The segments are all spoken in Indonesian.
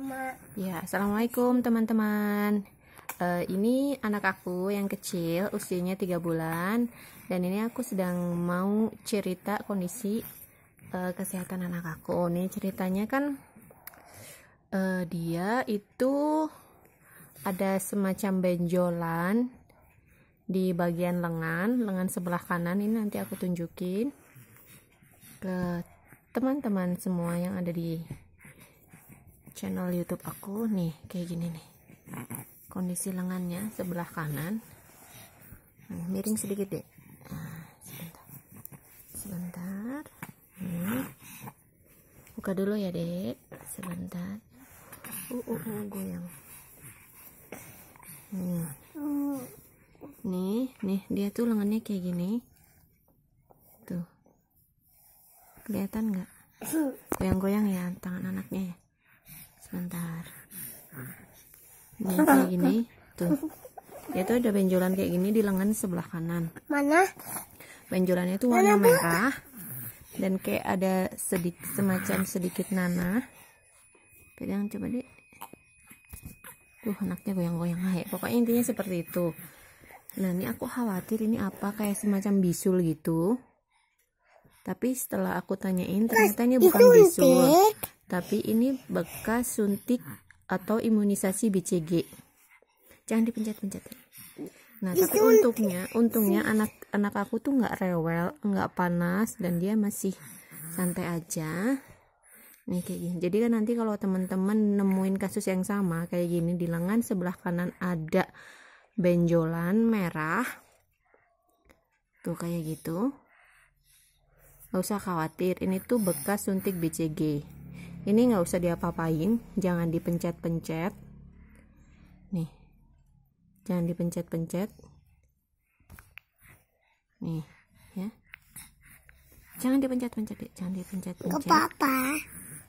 Mama. Ya, assalamualaikum teman-teman. Uh, ini anak aku yang kecil, usianya 3 bulan, dan ini aku sedang mau cerita kondisi uh, kesehatan anak aku. Ini ceritanya kan uh, dia itu ada semacam benjolan di bagian lengan, lengan sebelah kanan ini nanti aku tunjukin ke teman-teman semua yang ada di channel YouTube aku nih kayak gini nih kondisi lengannya sebelah kanan hmm, miring sedikit deh sebentar sebentar hmm. nih buka dulu ya dek sebentar uh, uh, uh goyang nih nih dia tuh lengannya kayak gini tuh kelihatan nggak goyang-goyang ya tangan anaknya ya sebentar ini kayak gini tuh ya itu ada benjolan kayak gini di lengan sebelah kanan mana benjolannya itu warna mana, merah dan kayak ada sedikit semacam sedikit nanah pegang coba deh tuh anaknya goyang-goyang kayak. Ah, pokoknya intinya seperti itu nah ini aku khawatir ini apa kayak semacam bisul gitu tapi setelah aku tanyain ternyata ini bukan bisul tapi ini bekas suntik atau imunisasi BCG jangan dipencet-pencet nah tapi untungnya untungnya anak anak aku tuh nggak rewel nggak panas dan dia masih santai aja nih kayak gini jadi kan nanti kalau teman-teman nemuin kasus yang sama kayak gini di lengan sebelah kanan ada benjolan merah tuh kayak gitu gak usah khawatir ini tuh bekas suntik BCG ini nggak usah diapa-apain jangan dipencet-pencet nih jangan dipencet-pencet nih ya jangan dipencet-pencet jangan dipencet-pencet apa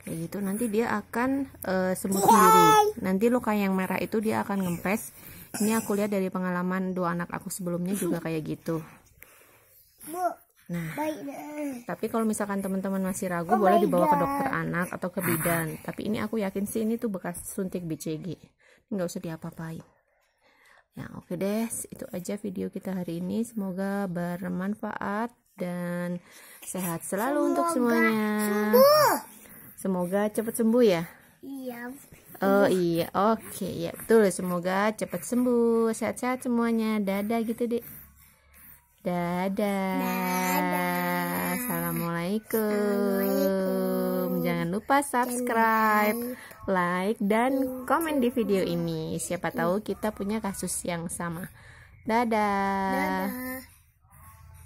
kayak gitu nanti dia akan uh, sembuh sendiri nanti luka yang merah itu dia akan ngempes ini aku lihat dari pengalaman dua anak aku sebelumnya juga kayak gitu Nah, tapi kalau misalkan teman-teman masih ragu, oh boleh dibawa God. ke dokter anak atau ke bidan. Tapi ini aku yakin sih ini tuh bekas suntik BCG. Nggak usah diapa-apain. Ya, oke okay deh. Itu aja video kita hari ini. Semoga bermanfaat dan sehat selalu Semoga untuk semuanya. Sembuh. Semoga cepat sembuh ya. Iya. Oh iya, oke okay, ya betul. Semoga cepat sembuh, sehat-sehat semuanya. Dadah gitu deh. Dadah. Dadah. Assalamualaikum. Jangan lupa subscribe, like, dan komen di video ini. Siapa tahu kita punya kasus yang sama. Dadah. Dadah.